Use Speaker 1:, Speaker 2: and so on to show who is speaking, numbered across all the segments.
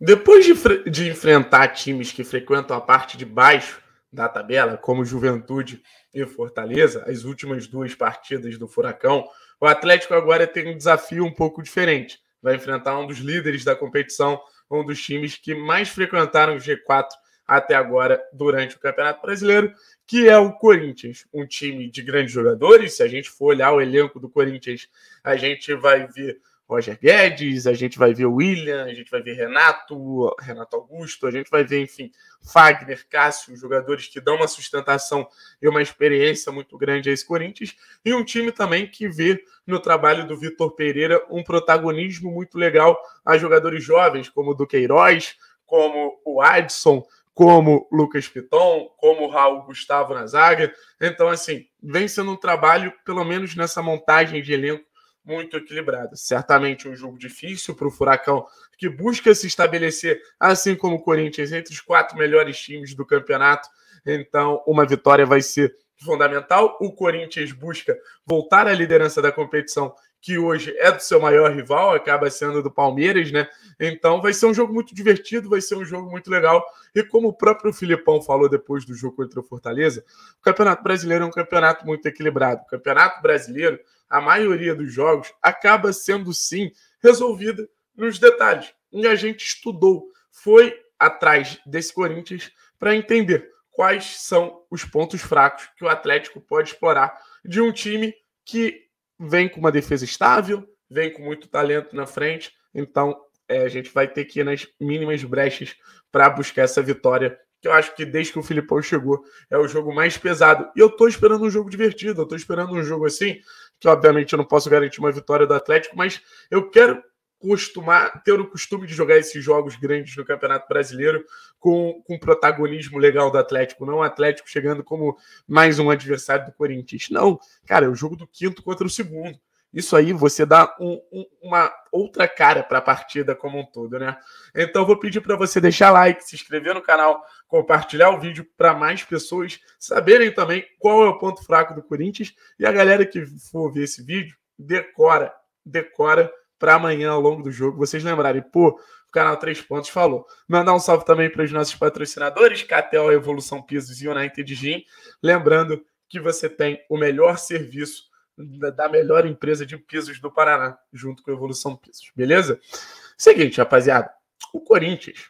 Speaker 1: Depois de, de enfrentar times que frequentam a parte de baixo da tabela, como Juventude e Fortaleza, as últimas duas partidas do Furacão, o Atlético agora tem um desafio um pouco diferente. Vai enfrentar um dos líderes da competição, um dos times que mais frequentaram o G4 até agora durante o Campeonato Brasileiro, que é o Corinthians, um time de grandes jogadores. Se a gente for olhar o elenco do Corinthians, a gente vai ver Roger Guedes, a gente vai ver o William, a gente vai ver Renato, Renato Augusto, a gente vai ver, enfim, Fagner, Cássio, jogadores que dão uma sustentação e uma experiência muito grande a esse Corinthians, e um time também que vê no trabalho do Vitor Pereira um protagonismo muito legal a jogadores jovens, como o Duqueiroz, como o Adson, como Lucas Piton, como Raul Gustavo na zaga. Então, assim, vem sendo um trabalho, pelo menos nessa montagem de elenco muito equilibrada. Certamente um jogo difícil para o Furacão, que busca se estabelecer, assim como o Corinthians, entre os quatro melhores times do campeonato. Então, uma vitória vai ser fundamental. O Corinthians busca voltar à liderança da competição, que hoje é do seu maior rival, acaba sendo do Palmeiras, né? Então vai ser um jogo muito divertido, vai ser um jogo muito legal. E como o próprio Filipão falou depois do jogo contra o Fortaleza, o Campeonato Brasileiro é um campeonato muito equilibrado. O Campeonato Brasileiro a maioria dos jogos acaba sendo sim resolvida nos detalhes. E a gente estudou, foi atrás desse Corinthians para entender quais são os pontos fracos que o Atlético pode explorar de um time que vem com uma defesa estável, vem com muito talento na frente. Então, é, a gente vai ter que ir nas mínimas brechas para buscar essa vitória. Que eu acho que desde que o Filipão chegou é o jogo mais pesado. E eu estou esperando um jogo divertido, eu estou esperando um jogo assim que obviamente eu não posso garantir uma vitória do Atlético, mas eu quero costumar ter o costume de jogar esses jogos grandes no Campeonato Brasileiro com, com protagonismo legal do Atlético, não o Atlético chegando como mais um adversário do Corinthians. Não, cara, é o jogo do quinto contra o segundo. Isso aí você dá um, um, uma outra cara para a partida como um todo, né? Então vou pedir para você deixar like, se inscrever no canal, compartilhar o vídeo para mais pessoas saberem também qual é o ponto fraco do Corinthians e a galera que for ver esse vídeo decora, decora para amanhã ao longo do jogo. Vocês lembrarem, pô, o canal Três Pontos falou. Mandar um salve também para os nossos patrocinadores, Catel, Evolução Pisos e United Gym. Lembrando que você tem o melhor serviço da melhor empresa de pisos do Paraná, junto com a Evolução Pisos, beleza? Seguinte, rapaziada, o Corinthians,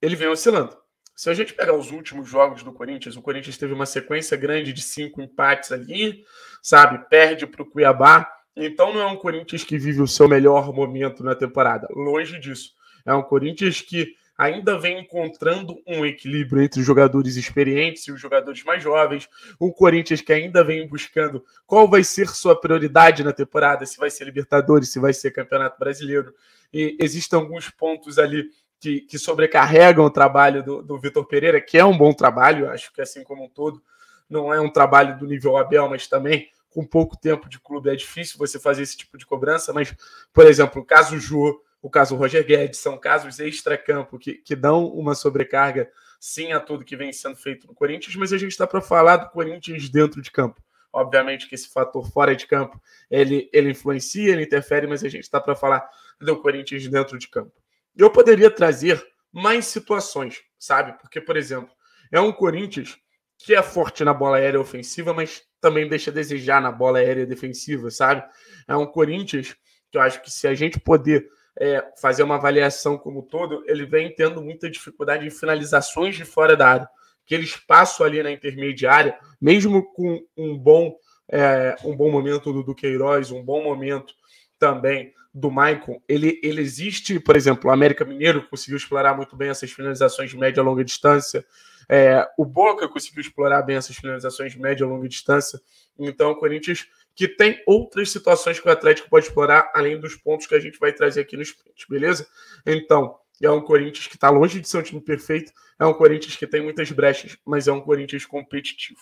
Speaker 1: ele vem oscilando. Se a gente pegar os últimos jogos do Corinthians, o Corinthians teve uma sequência grande de cinco empates ali, sabe? Perde para o Cuiabá. Então não é um Corinthians que vive o seu melhor momento na temporada. Longe disso. É um Corinthians que ainda vem encontrando um equilíbrio entre os jogadores experientes e os jogadores mais jovens. O Corinthians que ainda vem buscando qual vai ser sua prioridade na temporada, se vai ser Libertadores, se vai ser Campeonato Brasileiro. E existem alguns pontos ali que, que sobrecarregam o trabalho do, do Vitor Pereira, que é um bom trabalho, acho que assim como um todo, não é um trabalho do nível Abel, mas também com pouco tempo de clube é difícil você fazer esse tipo de cobrança, mas, por exemplo, o caso Jô o caso Roger Guedes, são casos extra-campo que, que dão uma sobrecarga, sim, a tudo que vem sendo feito no Corinthians, mas a gente está para falar do Corinthians dentro de campo. Obviamente que esse fator fora de campo ele, ele influencia, ele interfere, mas a gente está para falar do Corinthians dentro de campo. Eu poderia trazer mais situações, sabe? Porque, por exemplo, é um Corinthians que é forte na bola aérea ofensiva, mas também deixa a desejar na bola aérea defensiva, sabe? É um Corinthians que eu acho que se a gente poder é, fazer uma avaliação como todo, ele vem tendo muita dificuldade em finalizações de fora da área. Aquele espaço ali na intermediária, mesmo com um bom, é, um bom momento do Duqueiroz, um bom momento também do Maicon, ele, ele existe, por exemplo, o América Mineiro conseguiu explorar muito bem essas finalizações de média e longa distância, é, o Boca conseguiu explorar bem essas finalizações de média e longa distância, então o Corinthians que tem outras situações que o Atlético pode explorar, além dos pontos que a gente vai trazer aqui no sprint, beleza? Então, é um Corinthians que está longe de ser um time perfeito, é um Corinthians que tem muitas brechas, mas é um Corinthians competitivo.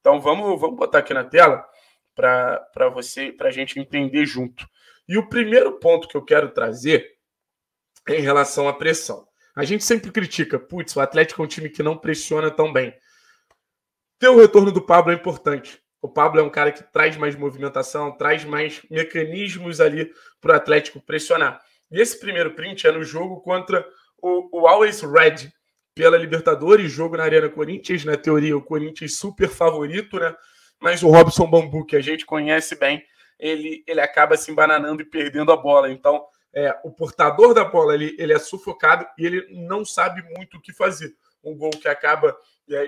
Speaker 1: Então, vamos, vamos botar aqui na tela para você, para a gente entender junto. E o primeiro ponto que eu quero trazer é em relação à pressão. A gente sempre critica, putz, o Atlético é um time que não pressiona tão bem. Ter o retorno do Pablo é importante. O Pablo é um cara que traz mais movimentação, traz mais mecanismos ali para o Atlético pressionar. E esse primeiro print é no jogo contra o, o Always Red pela Libertadores, jogo na Arena Corinthians, na teoria, o Corinthians super favorito, né? Mas o Robson Bambu, que a gente conhece bem, ele, ele acaba se embananando e perdendo a bola. Então, é, o portador da bola ele, ele é sufocado e ele não sabe muito o que fazer. Um gol que acaba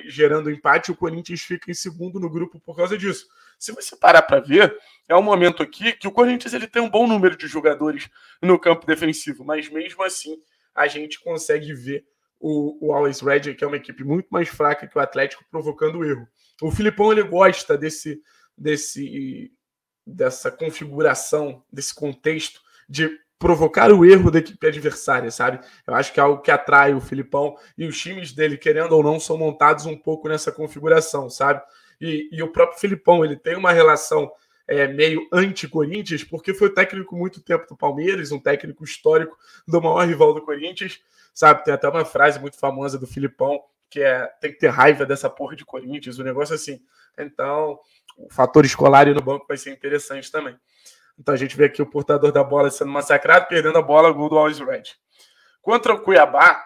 Speaker 1: gerando empate, o Corinthians fica em segundo no grupo por causa disso. Se você parar para ver, é um momento aqui que o Corinthians ele tem um bom número de jogadores no campo defensivo, mas mesmo assim a gente consegue ver o, o Always Red, que é uma equipe muito mais fraca que o Atlético, provocando erro. O Filipão ele gosta desse, desse dessa configuração, desse contexto de provocar o erro da equipe adversária, sabe? Eu acho que é algo que atrai o Filipão e os times dele, querendo ou não, são montados um pouco nessa configuração, sabe? E, e o próprio Filipão, ele tem uma relação é, meio anti-Corinthians, porque foi técnico muito tempo do Palmeiras, um técnico histórico do maior rival do Corinthians, sabe? Tem até uma frase muito famosa do Filipão, que é tem que ter raiva dessa porra de Corinthians, o um negócio assim. Então, o fator escolar e no banco vai ser interessante também. Então a gente vê aqui o portador da bola sendo massacrado, perdendo a bola, gol do Always Red. Contra o Cuiabá,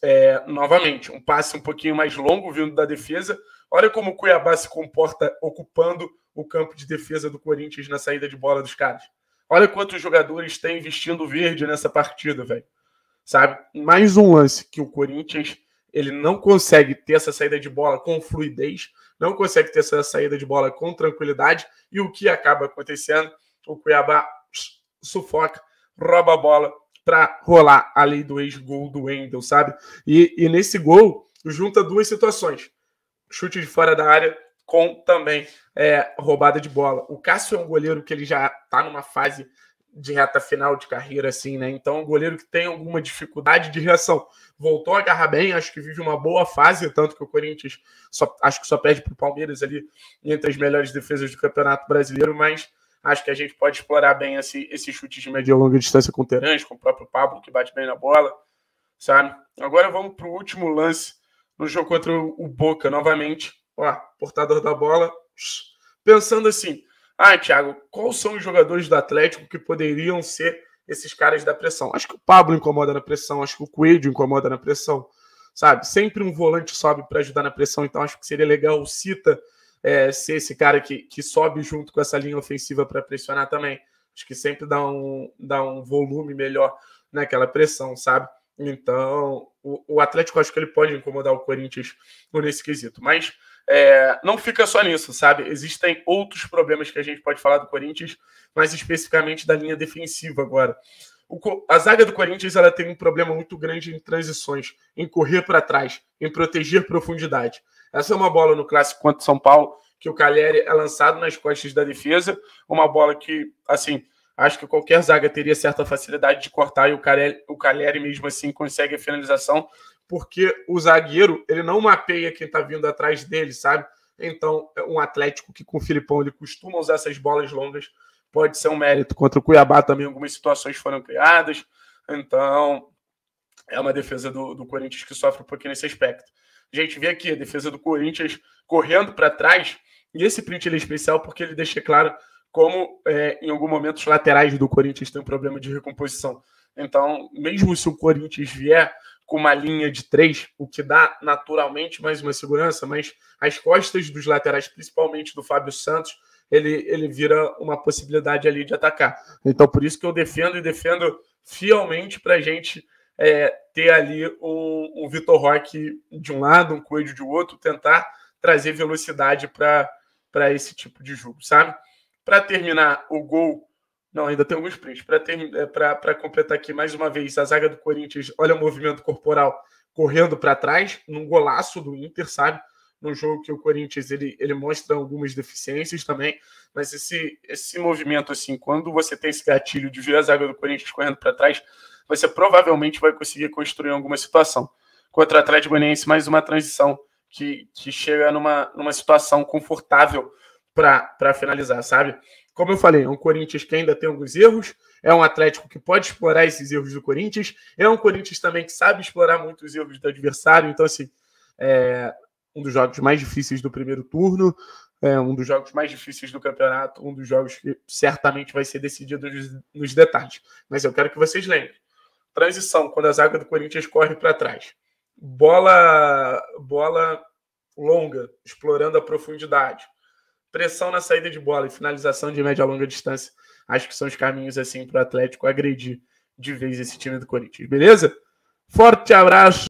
Speaker 1: é, novamente, um passe um pouquinho mais longo vindo da defesa. Olha como o Cuiabá se comporta ocupando o campo de defesa do Corinthians na saída de bola dos caras. Olha quantos jogadores têm vestindo verde nessa partida, velho. Sabe? Mais um lance que o Corinthians ele não consegue ter essa saída de bola com fluidez, não consegue ter essa saída de bola com tranquilidade, e o que acaba acontecendo o Cuiabá sufoca, rouba a bola para rolar ali do ex-gol do Wendel, sabe? E, e nesse gol, junta duas situações. Chute de fora da área com também é, roubada de bola. O Cássio é um goleiro que ele já está numa fase de reta final de carreira, assim, né? Então, é um goleiro que tem alguma dificuldade de reação. Voltou a agarrar bem, acho que vive uma boa fase, tanto que o Corinthians só, acho que só perde para o Palmeiras ali entre as melhores defesas do Campeonato Brasileiro, mas Acho que a gente pode explorar bem esse, esse chute de média e longa distância com o Terence, com o próprio Pablo, que bate bem na bola, sabe? Agora vamos para o último lance no jogo contra o Boca, novamente. Ó, portador da bola, pensando assim, ah, Thiago, quais são os jogadores do Atlético que poderiam ser esses caras da pressão? Acho que o Pablo incomoda na pressão, acho que o Coelho incomoda na pressão, sabe? Sempre um volante sobe para ajudar na pressão, então acho que seria legal o Cita é, ser esse cara que, que sobe junto com essa linha ofensiva para pressionar também. Acho que sempre dá um, dá um volume melhor naquela pressão, sabe? Então, o, o Atlético acho que ele pode incomodar o Corinthians nesse quesito. Mas é, não fica só nisso, sabe? Existem outros problemas que a gente pode falar do Corinthians, mas especificamente da linha defensiva agora a zaga do Corinthians ela tem um problema muito grande em transições, em correr para trás, em proteger profundidade. Essa é uma bola no clássico contra São Paulo que o Calheri é lançado nas costas da defesa, uma bola que, assim, acho que qualquer zaga teria certa facilidade de cortar e o Calheri, o Caleri mesmo assim consegue a finalização, porque o zagueiro, ele não mapeia quem está vindo atrás dele, sabe? Então, é um Atlético que com o Filipão ele costuma usar essas bolas longas pode ser um mérito. Contra o Cuiabá também algumas situações foram criadas. Então, é uma defesa do, do Corinthians que sofre um pouquinho nesse aspecto. A gente vê aqui a defesa do Corinthians correndo para trás. E esse print é especial porque ele deixa claro como é, em algum momento os laterais do Corinthians têm um problema de recomposição. Então, mesmo se o Corinthians vier com uma linha de três, o que dá naturalmente mais uma segurança, mas as costas dos laterais, principalmente do Fábio Santos, ele, ele vira uma possibilidade ali de atacar. Então, por isso que eu defendo e defendo fielmente para a gente é, ter ali o, o Vitor Roque de um lado, um Coelho de outro, tentar trazer velocidade para esse tipo de jogo, sabe? Para terminar o gol. Não, ainda tem alguns prints. Para é, completar aqui mais uma vez, a zaga do Corinthians, olha o movimento corporal correndo para trás, num golaço do Inter, sabe? num jogo que o Corinthians ele, ele mostra algumas deficiências também, mas esse, esse movimento, assim, quando você tem esse gatilho de ver a zaga do Corinthians correndo para trás, você provavelmente vai conseguir construir alguma situação. Contra o Atlético Goianiense, mais uma transição que, que chega numa, numa situação confortável para finalizar, sabe? Como eu falei, é um Corinthians que ainda tem alguns erros, é um Atlético que pode explorar esses erros do Corinthians, é um Corinthians também que sabe explorar muitos erros do adversário, então, assim, é, um dos jogos mais difíceis do primeiro turno, é um dos jogos mais difíceis do campeonato, um dos jogos que certamente vai ser decidido nos detalhes. Mas eu quero que vocês lembrem. Transição, quando a zaga do Corinthians corre para trás. Bola, bola longa, explorando a profundidade. Pressão na saída de bola e finalização de média a longa distância. Acho que são os caminhos assim para o Atlético agredir de vez esse time do Corinthians, beleza? Forte abraço!